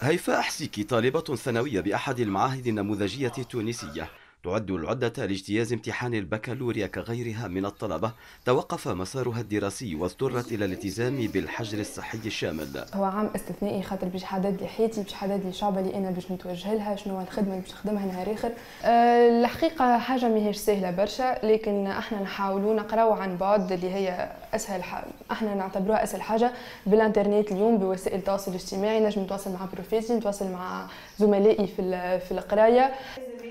هيفاء أحسيكي طالبة ثانوية بأحد المعاهد النموذجية التونسية تعد العدة لاجتياز امتحان البكالوريا كغيرها من الطلبة توقف مسارها الدراسي واضطرت إلى الالتزام بالحجر الصحي الشامل هو عام استثنائي خاطر باش حدد لي حياتي باش حدد لي شعبة اللي أنا باش نتوجه لها شنو هو الخدمة اللي باش نخدمها نهار آخر أه الحقيقة حاجة ماهيش سهلة برشا لكن احنا نحاولوا نقراو عن بعد اللي هي أسهل حاجة احنا نعتبروها أسهل حاجة بالإنترنت اليوم بوسائل التواصل الاجتماعي نجم نتواصل مع بروفيسي نتواصل مع زملائي في القراية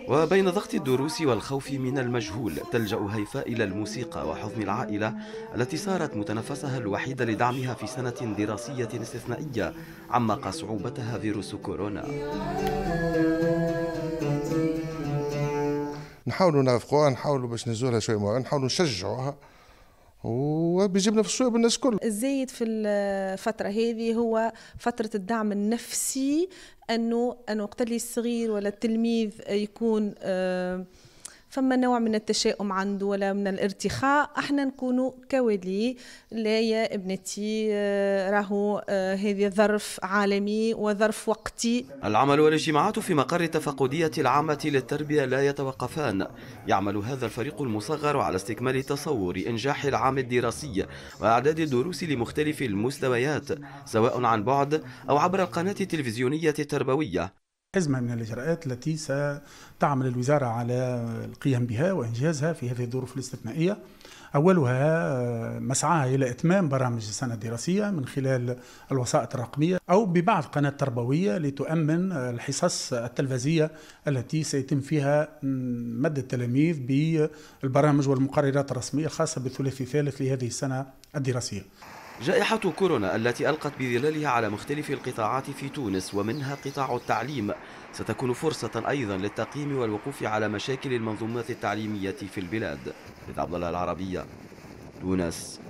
وبين ضغط الدروس والخوف من المجهول تلجأ هيفاء إلى الموسيقى وحضن العائلة التي صارت متنفسها الوحيد لدعمها في سنة دراسية استثنائية عمق صعوبتها فيروس كورونا نحاولوا نرافقوها نحاولوا باش نزولها شوي نحاولوا نشجعوها وبيجيبنا في الشيء بالناس الكل الزايد في الفتره هذه هو فتره الدعم النفسي انه انه وقت اللي الصغير ولا التلميذ يكون آه فما نوع من التشاؤم عنده ولا من الارتخاء احنا نكونوا كوالي لا يا ابنتي آه، راهو آه، هذا ظرف عالمي وظرف وقتي العمل والاجتماعات في مقر التفقدية العامة للتربية لا يتوقفان يعمل هذا الفريق المصغر على استكمال تصور إنجاح العام الدراسي وإعداد الدروس لمختلف المستويات سواء عن بعد أو عبر القناة التلفزيونية التربوية حزمة من الإجراءات التي ستعمل الوزارة على القيام بها وإنجازها في هذه الظروف الاستثنائية أولها آه، مسعاها إلى إتمام برامج السنة الدراسية من خلال الوسائط الرقمية أو ببعض قناة تربوية لتؤمن الحصص التلفزية التي سيتم فيها مد التلاميذ بالبرامج والمقررات الرسمية الخاصة بالثلاثي الثالث لهذه السنة الدراسية جائحة كورونا التي ألقت بظلالها على مختلف القطاعات في تونس ومنها قطاع التعليم ستكون فرصة أيضا للتقييم والوقوف على مشاكل المنظومات التعليمية في البلاد عبد الله العربية تونس